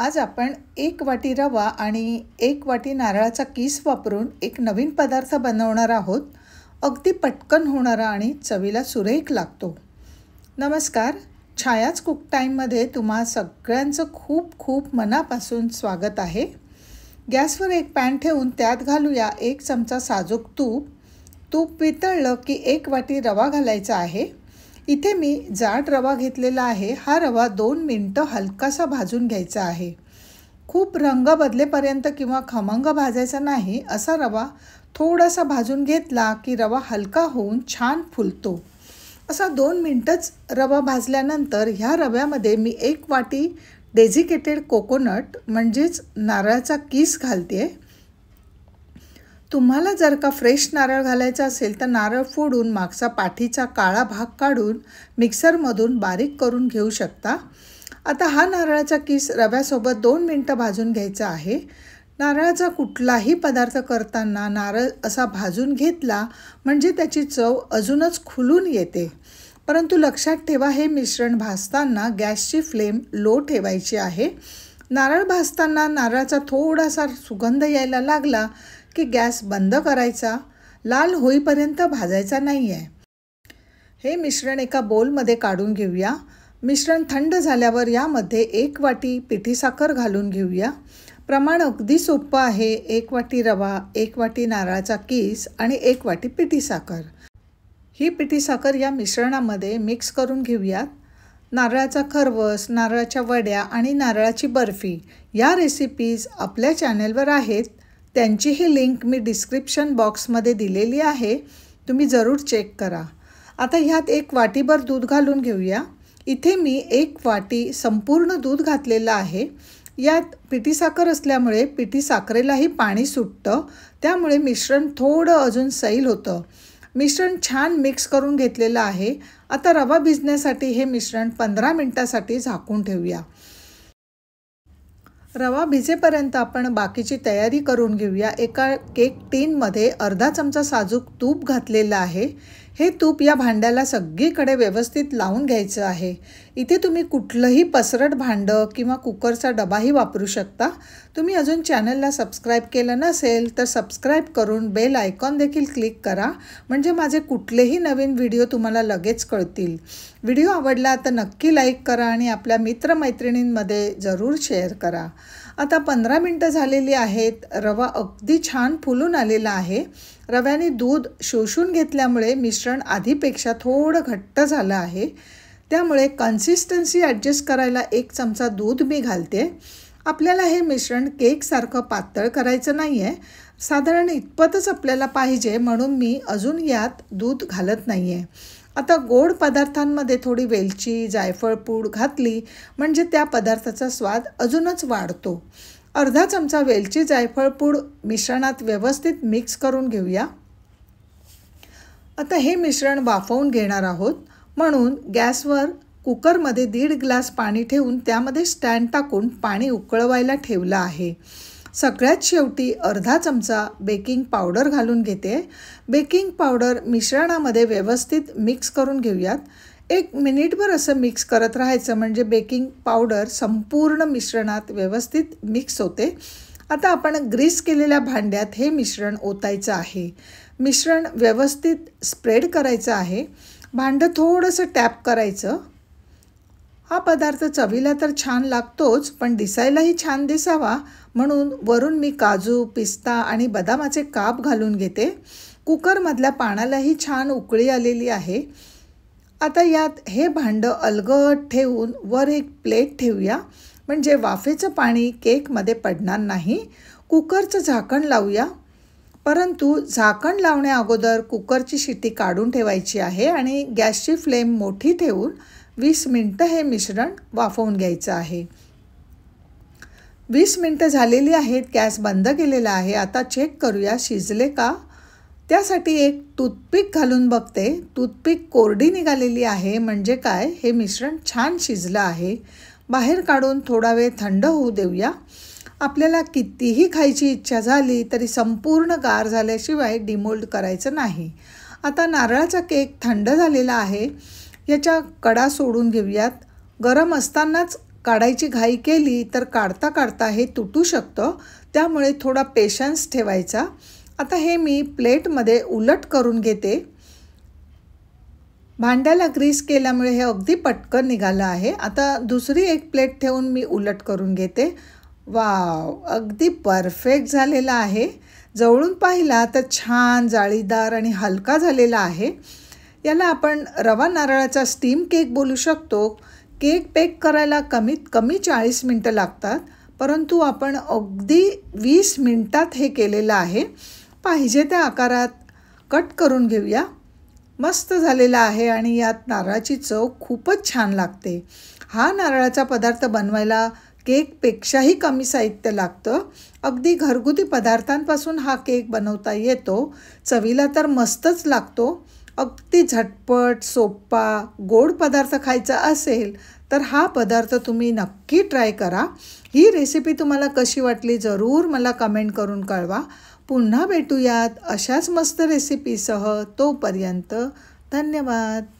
आज आपण एक वाटी रवा आणि एक वाटी नारळाचा किस वापरून एक नवीन पदार्थ बनवणार आहोत अगदी पटकन होणारा आणि चवीला सुरेख लागतो नमस्कार छायाच कुक टाईममध्ये तुम्हा सगळ्यांचं खूप खूप मनापासून स्वागत आहे गॅसवर एक पॅन ठेवून त्यात घालूया एक चमचा साजूक तूप तूप वितळलं की एक वाटी रवा घालायचा आहे इथे मी जाड रवा घेतलेला आहे हा रवा दोन मिनटं हलकासा भाजून घ्यायचा आहे खूप रंग बदलेपर्यंत किंवा खमंग भाजायचा नाही असा रवा थोडासा भाजून घेतला की रवा हलका होऊन छान फुलतो असा दोन मिनटंच रवा भाजल्यानंतर ह्या रव्यामध्ये मी एक वाटी डेझिकेटेड कोकोनट म्हणजेच नारळाचा किस घालते तुम्हाला जर का फ्रेश नारळ घालायचा असेल तर नारळ फोडून मागचा पाठीचा काळा भाग काढून मिक्सरमधून बारीक करून घेऊ शकता आता हा नारळाचा किस रव्यासोबत दोन मिनटं भाजून घ्यायचा आहे नारळाचा कुठलाही पदार्थ करताना नारळ असा भाजून घेतला म्हणजे त्याची चव अजूनच खुलून येते परंतु लक्षात ठेवा हे मिश्रण भाजताना गॅसची फ्लेम लो ठेवायची आहे नारळ भाजताना नारळाचा थोडासा सुगंध यायला लागला की गॅस बंद करायचा लाल होईपर्यंत भाजायचा नाही आहे हे मिश्रण एका बोलमध्ये काढून घेऊया मिश्रण थंड झाल्यावर यामध्ये एक वाटी पिठीसाखर घालून घेऊया प्रमाण अगदी सोपं आहे एक वाटी रवा एक वाटी नारळाचा कीस आणि एक वाटी पिठीसाखर ही पिठी साखर या मिश्रणामध्ये मिक्स करून घेऊयात नारळाचा खरवस नारळाच्या वड्या आणि नारळाची बर्फी या रेसिपीज आपल्या चॅनेलवर आहेत त्यांची ही लिंक मी डिस्क्रिप्शन बॉक्समध्ये दिलेली आहे तुम्ही जरूर चेक करा आता ह्यात एक वाटीभर दूध घालून घेऊया इथे मी एक वाटी संपूर्ण दूध घातलेलं आहे यात पिठी साखर असल्यामुळे पिठी साखरेलाही पाणी सुटतं त्यामुळे मिश्रण थोडं अजून सैल होतं मिश्रण छान मिक्स करून घेतलेलं आहे आता रवा भिजण्यासाठी हे मिश्रण पंधरा मिनटासाठी झाकून ठेवूया रवा भिजेपर्यंत आपण बाकीची तयारी करून घेऊया एका केक टीनमध्ये अर्धा चमचा साजूक तूप घातलेलं आहे हे तूप या भांड्याला सगळीकडे व्यवस्थित लावून घ्यायचं आहे इथे तुम्ही कुठलंही पसरट भांडं किंवा कुकरचा डबाही वापरू शकता तुम्ही अजून चॅनलला सबस्क्राईब केलं नसेल तर सबस्क्राईब करून बेल आयकॉन देखील क्लिक करा म्हणजे माझे कुठलेही नवीन व्हिडिओ तुम्हाला लगेच कळतील व्हिडिओ आवडला तर नक्की लाईक करा आणि आपल्या मित्रमैत्रिणींमध्ये जरूर शेअर करा आता पंधरा मिनटं झालेली आहेत रवा अगदी छान फुलून आलेला आहे रव्याने दूध शोषून घेतल्यामुळे मिश्रण आधीपेक्षा थोडं घट्ट झालं आहे त्यामुळे कन्सिस्टन्सी ॲडजस्ट करायला एक चमचा दूध मी घालते आपल्याला हे मिश्रण केकसारखं पातळ करायचं नाही आहे साधारण इतपतच आपल्याला पाहिजे म्हणून मी अजून यात दूध घालत नाही आहे आता गोड पदार्थांमध्ये थोडी वेलची जायफळ पूड घातली म्हणजे त्या पदार्थाचा स्वाद अजूनच वाढतो अर्धा चमचा वेलची जायफळ पूड मिश्रणात व्यवस्थित मिक्स करून घेऊया आता हे मिश्रण वाफवून घेणार आहोत म्हणून गॅसवर कुकरमध्ये दीड ग्लास पाणी ठेवून त्यामध्ये स्टँड टाकून पाणी उकळवायला ठेवलं आहे सगळ्यात शेवटी अर्धा चमचा बेकिंग पावडर घालून घेते बेकिंग पावडर मिश्रणामध्ये व्यवस्थित मिक्स करून घेऊयात एक मिनिटभर असं मिक्स करत राहायचं म्हणजे बेकिंग पावडर संपूर्ण मिश्रणात व्यवस्थित मिक्स होते आता आपण ग्रीस केलेल्या भांड्यात हे मिश्रण ओतायचं आहे मिश्रण व्यवस्थित स्प्रेड करायचं आहे भांडं थोडंसं टॅप करायचं हा पदार्थ चवीला तर छान लागतोच पण दिसायलाही छान दिसावा म्हणून वरून मी काजू पिस्ता आणि बदामाचे काप घालून घेते कुकरमधल्या पाण्यालाही छान उकळी आलेली आहे आता यात हे भांडं अलगट ठेवून वर एक प्लेट ठेवूया म्हणजे वाफेचं पाणी केकमध्ये पडणार नाही कुकरचं झाकण लावूया परंतु झाकण लावण्या अगोदर कुकरची शिटी काढून ठेवायची आहे आणि गॅसची फ्लेम मोठी ठेवून वीस मिनटं हे मिश्रण वाफवून घ्यायचं आहे वीस मिनटं झालेली आहेत गॅस बंद केलेला आहे आता चेक करूया शिजले का त्यासाठी एक टूथपिक घालून बघते टूथपिक कोरडी निघालेली आहे म्हणजे काय हे मिश्रण छान शिजलं आहे बाहेर काढून थोडा वेळ थंड होऊ देऊया आपल्याला कितीही खायची इच्छा झाली तरी संपूर्ण गार झाल्याशिवाय डिमोल्ड करायचं नाही आता नारळाचा केक थंड झालेला आहे याच्या कडा सोडून घेऊयात गरम असतानाच काढायची घाई केली तर काढता काढता हे तुटू शकतं त्यामुळे थोडा पेशन्स ठेवायचा आता हे मी प्लेटमध्ये उलट करून घेते भांड्याला ग्रीस केल्यामुळे हे अगदी पटकन निघालं आहे आता दुसरी एक प्लेट ठेवून मी उलट करून घेते वाव अगदी परफेक्ट झालेला आहे जवळून पाहिला तर छान जाळीदार आणि हलका झालेला आहे याला आपण रवा नारळाचा स्टीम केक बोलू शकतो केक पेक करायला कमीत कमी चाळीस मिनटं लागतात परंतु आपण अगदी वीस मिनटात हे केलेलं आहे पाहिजे त्या आकारात कट करून घेऊया मस्त झालेला आहे आणि यात नारळाची चव खूपच छान लागते हा नारळाचा पदार्थ बनवायला केकपेक्षाही कमी साहित्य लागतं अगदी घरगुती पदार्थांपासून हा केक बनवता येतो चवीला तर मस्तच लागतो अगदी झटपट सोप्पा गोड पदार्थ खायचा असेल तर हा पदार्थ तुम्ही नक्की ट्राय करा ही रेसिपी तुम्हाला कशी वाटली जरूर मला कमेंट करून कळवा पुन्हा भेटूयात अशाच मस्त रेसिपीसह तोपर्यंत धन्यवाद